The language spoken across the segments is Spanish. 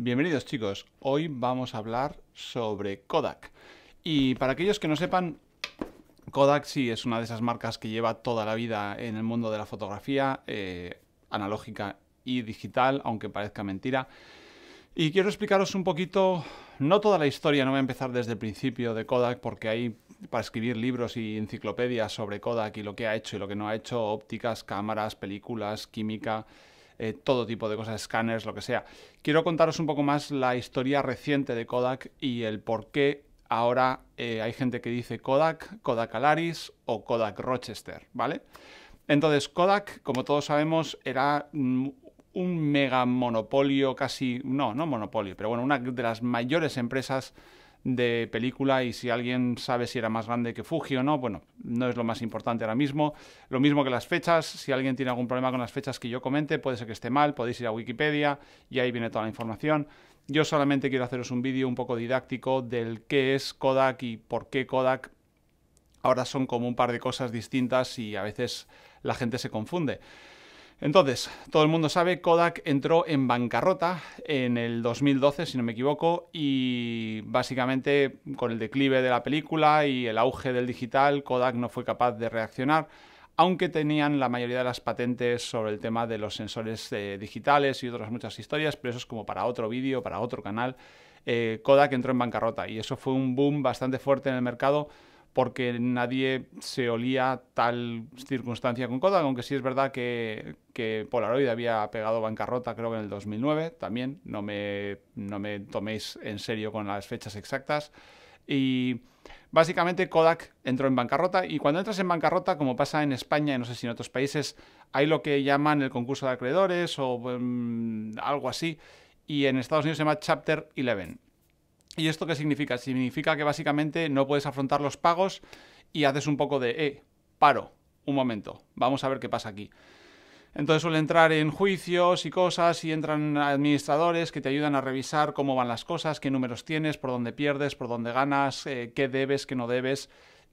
Bienvenidos chicos, hoy vamos a hablar sobre Kodak. Y para aquellos que no sepan, Kodak sí es una de esas marcas que lleva toda la vida en el mundo de la fotografía eh, analógica y digital, aunque parezca mentira. Y quiero explicaros un poquito, no toda la historia, no voy a empezar desde el principio de Kodak porque hay para escribir libros y enciclopedias sobre Kodak y lo que ha hecho y lo que no ha hecho, ópticas, cámaras, películas, química, eh, todo tipo de cosas, escáneres, lo que sea. Quiero contaros un poco más la historia reciente de Kodak y el por qué ahora eh, hay gente que dice Kodak, Kodak Alaris o Kodak Rochester, ¿vale? Entonces, Kodak, como todos sabemos, era mm, un mega monopolio, casi, no, no monopolio, pero bueno, una de las mayores empresas de película y si alguien sabe si era más grande que Fuji o no, bueno, no es lo más importante ahora mismo. Lo mismo que las fechas, si alguien tiene algún problema con las fechas que yo comente, puede ser que esté mal, podéis ir a Wikipedia y ahí viene toda la información. Yo solamente quiero haceros un vídeo un poco didáctico del qué es Kodak y por qué Kodak ahora son como un par de cosas distintas y a veces la gente se confunde. Entonces, todo el mundo sabe, Kodak entró en bancarrota en el 2012, si no me equivoco, y básicamente con el declive de la película y el auge del digital, Kodak no fue capaz de reaccionar, aunque tenían la mayoría de las patentes sobre el tema de los sensores eh, digitales y otras muchas historias, pero eso es como para otro vídeo, para otro canal. Eh, Kodak entró en bancarrota y eso fue un boom bastante fuerte en el mercado porque nadie se olía tal circunstancia con Kodak, aunque sí es verdad que, que Polaroid había pegado bancarrota creo que en el 2009 también, no me, toméis en serio con las fechas exactas. Y básicamente Kodak entró en bancarrota y cuando entras en bancarrota, como pasa en España y no sé si en otros países, hay lo que llaman el concurso de acreedores o em, algo así, y en Estados Unidos se llama Chapter 11. ¿Y esto qué significa? Significa que básicamente no puedes afrontar los pagos y haces un poco de, eh, paro, un momento, vamos a ver qué pasa aquí. Entonces suele entrar en juicios y cosas y entran administradores que te ayudan a revisar cómo van las cosas, qué números tienes, por dónde pierdes, por dónde ganas, eh, qué debes, qué no debes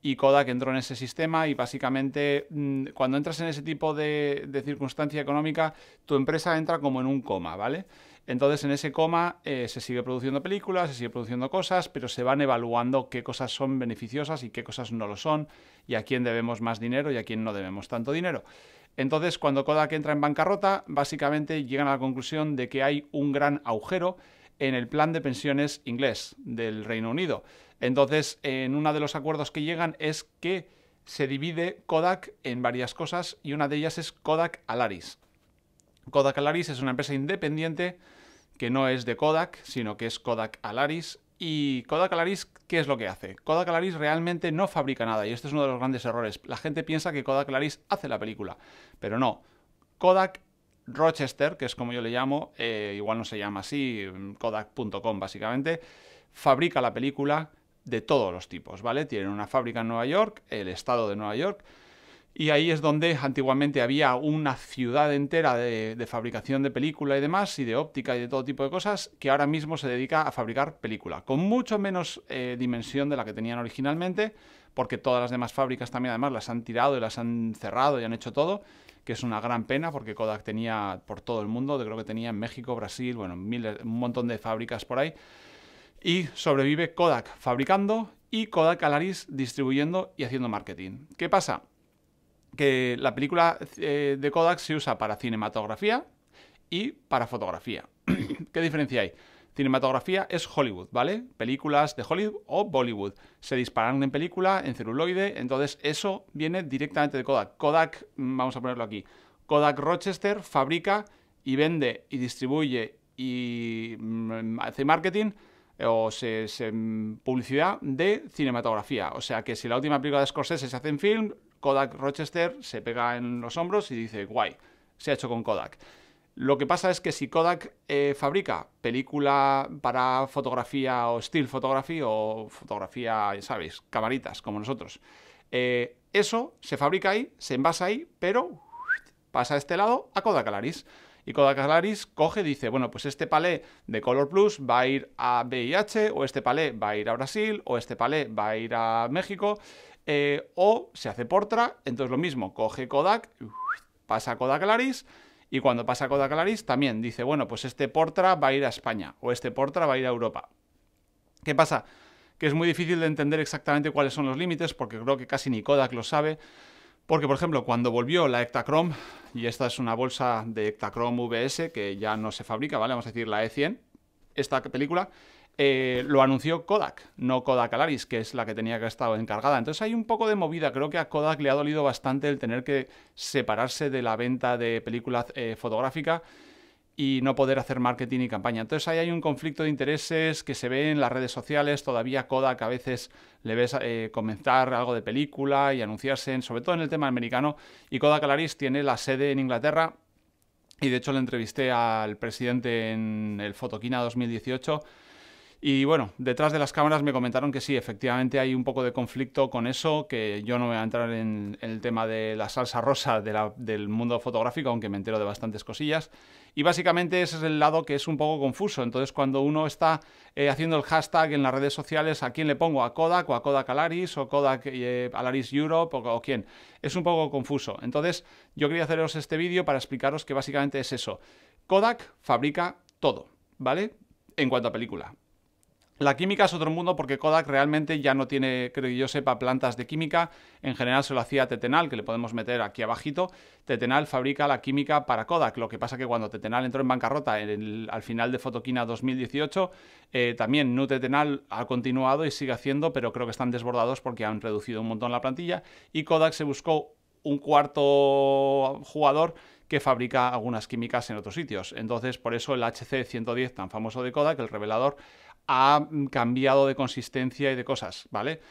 y Kodak entró en ese sistema y básicamente mm, cuando entras en ese tipo de, circunstancia económica, tu empresa entra como en un coma, ¿vale? Entonces en ese coma eh, se sigue produciendo películas, se sigue produciendo cosas, pero se van evaluando qué cosas son beneficiosas y qué cosas no lo son, y a quién debemos más dinero y a quién no debemos tanto dinero. Entonces cuando Kodak entra en bancarrota, básicamente llegan a la conclusión de que hay un gran agujero en el plan de pensiones inglés del Reino Unido. Entonces, en uno de los acuerdos que llegan es que se divide Kodak en varias cosas y una de ellas es Kodak Alaris. Kodak Alaris es una empresa independiente que no es de Kodak, sino que es Kodak Alaris. ¿Y Kodak Alaris qué es lo que hace? Kodak Alaris realmente no fabrica nada y este es uno de los grandes errores. La gente piensa que Kodak Alaris hace la película, pero no. Kodak Rochester, que es como yo le llamo, eh, igual no se llama así, Kodak.com básicamente, fabrica la película de todos los tipos, ¿vale? Tienen una fábrica en Nueva York, el estado de Nueva York, y ahí es donde antiguamente había una ciudad entera de, fabricación de película y demás, y de óptica y de todo tipo de cosas, que ahora mismo se dedica a fabricar película, con mucho menos eh, dimensión de la que tenían originalmente, porque todas las demás fábricas también además las han tirado y las han cerrado y han hecho todo, que es una gran pena porque Kodak tenía por todo el mundo, creo que tenía en México, Brasil, bueno, miles, un montón de fábricas por ahí. Y sobrevive Kodak fabricando y Kodak Alaris distribuyendo y haciendo marketing. ¿Qué pasa? Que la película eh, de Kodak se usa para cinematografía y para fotografía. ¿Qué diferencia hay? Cinematografía es Hollywood, ¿vale? Películas de Hollywood o Bollywood. Se disparan en película, en celuloide, entonces eso viene directamente de Kodak. Kodak, mm, vamos a ponerlo aquí. Kodak Rochester fabrica y vende y distribuye y mm, hace marketing eh, o se, mm, publicidad de cinematografía. O sea que si la última película de Scorsese se hace en film, Kodak Rochester se pega en los hombros y dice, guay, se ha hecho con Kodak. Lo que pasa es que si Kodak eh, fabrica película para fotografía o still photography o fotografía, ya sabéis, camaritas como nosotros, eh, eso se fabrica ahí, se envasa ahí, pero pasa a este lado a Kodak Alaris. Y Kodak Alaris coge y dice, bueno, pues este palé de Color Plus va a ir a VIH, o este palé va a ir a Brasil, o este palé va a ir a México, eh, o se hace Portra, entonces lo mismo, coge Kodak, pasa a Kodak Alaris, y cuando pasa Kodak Laris, también dice, bueno, pues este Portra va a ir a España o este Portra va a ir a Europa. ¿Qué pasa? Que es muy difícil de entender exactamente cuáles son los límites porque creo que casi ni Kodak lo sabe. Porque, por ejemplo, cuando volvió la Ektachrome, y esta es una bolsa de Ektachrome VS que ya no se fabrica, ¿vale? Vamos a decir la E100, esta película, eh, lo anunció Kodak, no Kodak Alaris, que es la que tenía que estar encargada. Entonces hay un poco de movida. Creo que a Kodak le ha dolido bastante el tener que separarse de la venta de películas eh, fotográficas y no poder hacer marketing y campaña. Entonces ahí hay un conflicto de intereses que se ve en las redes sociales. Todavía Kodak a veces le ves eh, comenzar algo de película y anunciarse, sobre todo en el tema americano. Y Kodak Alaris tiene la sede en Inglaterra. Y de hecho le entrevisté al presidente en el Fotoquina 2018 y bueno, detrás de las cámaras me comentaron que sí, efectivamente hay un poco de conflicto con eso, que yo no voy a entrar en, el tema de la salsa rosa del mundo fotográfico, aunque me entero de bastantes cosillas. Y básicamente ese es el lado que es un poco confuso. Entonces, cuando uno está eh, haciendo el hashtag en las redes sociales, ¿a quién le pongo? ¿A Kodak o a Kodak Alaris o Kodak eh, Alaris Europe o quién? Es un poco confuso. Entonces, yo quería haceros este vídeo para explicaros que básicamente es eso. Kodak fabrica todo, ¿vale? En cuanto a película. La química es otro mundo porque Kodak realmente ya no tiene, creo que yo sepa, plantas de química. En general se lo hacía Tetenal, que le podemos meter aquí abajito. Tetenal fabrica la química para Kodak. Lo que pasa que cuando Tetenal entró en bancarrota al final de Fotoquina 2018, eh, también NuTetenal ha continuado y sigue haciendo, pero creo que están desbordados porque han reducido un montón la plantilla. Y Kodak se buscó un cuarto jugador que fabrica algunas químicas en otros sitios. Entonces, por eso el HC 110 tan famoso de Kodak, el revelador, ha mm, cambiado de consistencia y de cosas, ¿vale?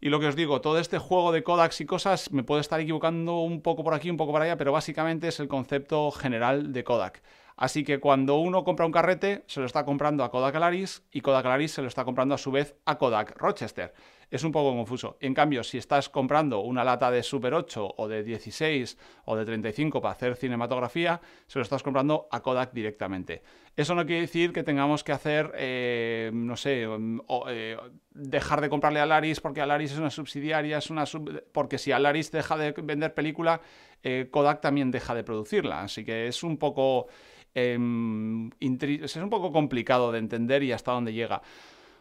Y lo que os digo, todo este juego de Kodaks y cosas, me puedo estar equivocando un poco por aquí, un poco por allá, pero básicamente es el concepto general de Kodak. Así que cuando uno compra un carrete, se lo está comprando a Kodak Alaris y Kodak Alaris se lo está comprando a su vez a Kodak Rochester es un poco confuso. En cambio, si estás comprando una lata de Super 8 o de 16 o de 35 para hacer cinematografía, se lo estás comprando a Kodak directamente. Eso no quiere decir que tengamos que hacer, eh, no sé, mm, eh, dejar de comprarle a Alaris porque Alaris es una subsidiaria, es una porque si Alaris deja de vender película, eh, Kodak también deja de producirla. Así que es un poco em, es un poco complicado de entender y hasta dónde llega.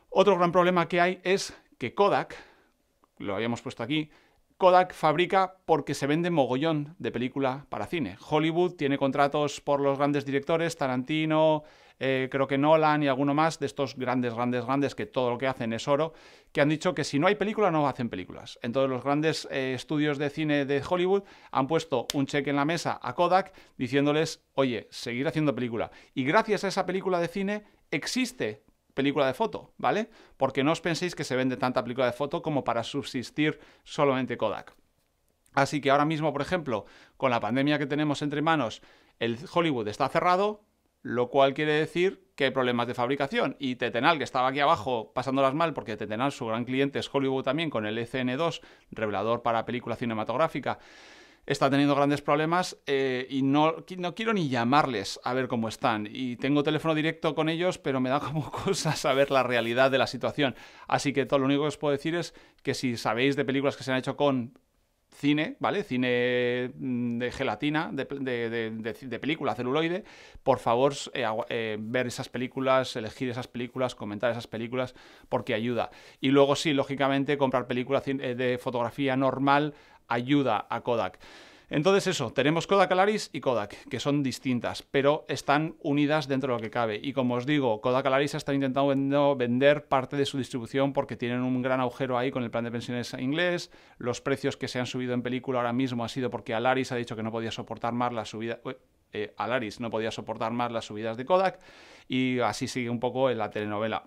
Otro gran problema que hay es que Kodak, lo habíamos puesto aquí, Kodak fabrica porque se vende mogollón de película para cine. Hollywood tiene contratos por los grandes directores, Tarantino, eh, creo que Nolan y alguno más, de estos grandes, grandes, grandes que todo lo que hacen es oro, que han dicho que si no hay película no hacen películas. Entonces los grandes eh, estudios de cine de Hollywood han puesto un cheque en la mesa a Kodak diciéndoles, oye, seguir haciendo película. Y gracias a esa película de cine existe película de foto, ¿vale? Porque no os penséis que se vende tanta película de foto como para subsistir solamente Kodak. Así que ahora mismo, por ejemplo, con la pandemia que tenemos entre manos, el Hollywood está cerrado, lo cual quiere decir que hay problemas de fabricación. Y Tetenal, que estaba aquí abajo pasándolas mal, porque Tetenal, su gran cliente es Hollywood también, con el ECN2, revelador para película cinematográfica, está teniendo grandes problemas eh, y no, no quiero ni llamarles a ver cómo están. Y tengo teléfono directo con ellos, pero me da como cosa saber la realidad de la situación. Así que todo lo único que os puedo decir es que si sabéis de películas que se han hecho con cine, ¿vale? Cine mm, de gelatina, de, de, de, película celuloide. Por favor, eh, eh, ver esas películas, elegir esas películas, comentar esas películas, porque ayuda. Y luego sí, lógicamente, comprar películas de fotografía normal ayuda a Kodak. Entonces eso, tenemos Kodak Alaris y Kodak, que son distintas, pero están unidas dentro de lo que cabe. Y como os digo, Kodak Alaris está intentando vender parte de su distribución porque tienen un gran agujero ahí con el plan de pensiones inglés. Los precios que se han subido en película ahora mismo ha sido porque Alaris ha dicho que no podía soportar más la subida... Eh, Alaris no podía soportar más las subidas de Kodak y así sigue un poco en la telenovela.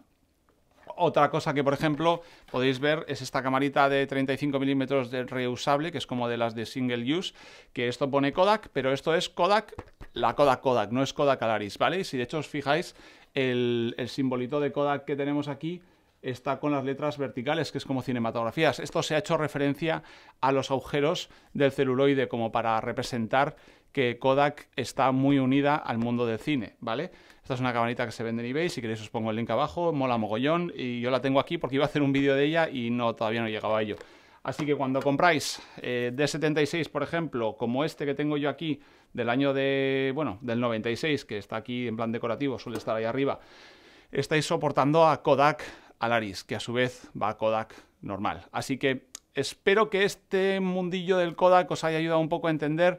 Otra cosa que, por ejemplo, podéis ver es esta camarita de 35 milímetros reusable, que es como de las de single use, que esto pone Kodak, pero esto es Kodak, la Kodak Kodak, no es Kodak Alaris, ¿vale? si de hecho os fijáis, el, el simbolito de Kodak que tenemos aquí está con las letras verticales, que es como cinematografías. Esto se ha hecho referencia a los agujeros del celuloide como para representar que Kodak está muy unida al mundo del cine, ¿vale? Esta es una cabanita que se vende en eBay, si queréis os pongo el link abajo, mola mogollón y yo la tengo aquí porque iba a hacer un vídeo de ella y no todavía no llegaba a ello. Así que cuando compráis eh, D76, por ejemplo, como este que tengo yo aquí del año de, bueno, del 96, que está aquí en plan decorativo, suele estar ahí arriba, estáis soportando a Kodak Alaris, que a su vez va a Kodak normal. Así que espero que este mundillo del Kodak os haya ayudado un poco a entender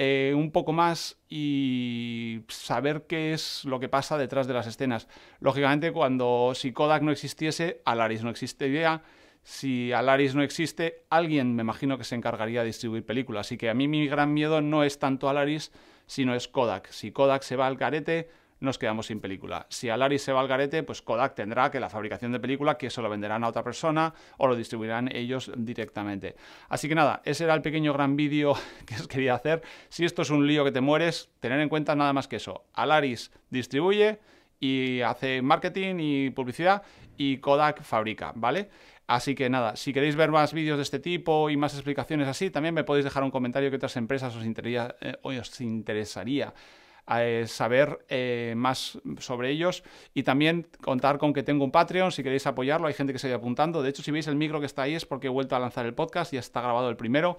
eh, un poco más y saber qué es lo que pasa detrás de las escenas. Lógicamente, cuando si Kodak no existiese, Alaris no existiría. Si Alaris no existe, alguien me imagino que se encargaría de distribuir películas. Así que a mí mi gran miedo no es tanto Alaris, sino es Kodak. Si Kodak se va al carete, nos quedamos sin película. Si Alaris se va al garete, pues Kodak tendrá que la fabricación de película, que eso lo venderán a otra persona o lo distribuirán ellos directamente. Así que nada, ese era el pequeño gran vídeo que os quería hacer. Si esto es un lío que te mueres, tener en cuenta nada más que eso. Alaris distribuye y hace marketing y publicidad y Kodak fabrica, ¿vale? Así que nada, si queréis ver más vídeos de este tipo y más explicaciones así, también me podéis dejar un comentario que otras empresas os, eh, os interesaría eh, saber eh, más sobre ellos y también contar con que tengo un Patreon si queréis apoyarlo. Hay gente que se va apuntando. De hecho, si veis el micro que está ahí es porque he vuelto a lanzar el podcast, y está grabado el primero,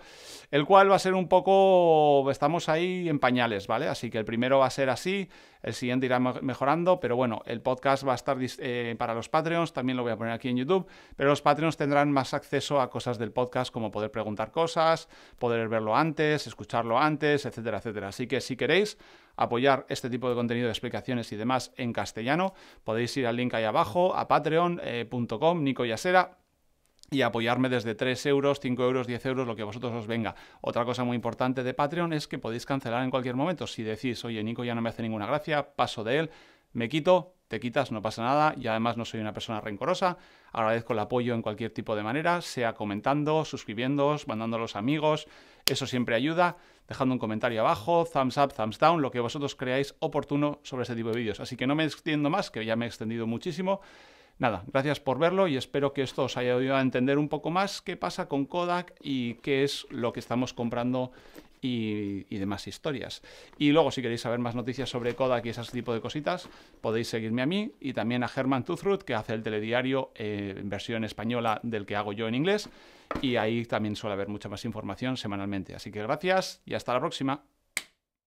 el cual va a ser un poco. Estamos ahí en pañales, ¿vale? Así que el primero va a ser así, el siguiente irá mejorando, pero bueno, el podcast va a estar eh, para los Patreons, también lo voy a poner aquí en YouTube, pero los Patreons tendrán más acceso a cosas del podcast como poder preguntar cosas, poder verlo antes, escucharlo antes, etcétera, etcétera. Así que si queréis, apoyar este tipo de contenido de explicaciones y demás en castellano, podéis ir al link ahí abajo, a patreon.com, eh, Nico Yasera, y apoyarme desde 3 euros, 5 euros, 10 euros, lo que vosotros os venga. Otra cosa muy importante de Patreon es que podéis cancelar en cualquier momento. Si decís, oye, Nico ya no me hace ninguna gracia, paso de él, me quito, te quitas, no pasa nada. Y además no soy una persona rencorosa. Agradezco el apoyo en cualquier tipo de manera, sea comentando, suscribiéndoos, mandando a los amigos, eso siempre ayuda, dejando un comentario abajo, thumbs up, thumbs down, lo que vosotros creáis oportuno sobre este tipo de vídeos. Así que no me extiendo más, que ya me he extendido muchísimo. Nada, gracias por verlo y espero que esto os haya ayudado a entender un poco más qué pasa con Kodak y qué es lo que estamos comprando y, demás historias. Y luego, si queréis saber más noticias sobre Kodak y ese tipo de cositas, podéis seguirme a mí y también a Germán Tuzrut, que hace el telediario eh, en versión española del que hago yo en inglés. Y ahí también suele haber mucha más información semanalmente. Así que gracias y hasta la próxima.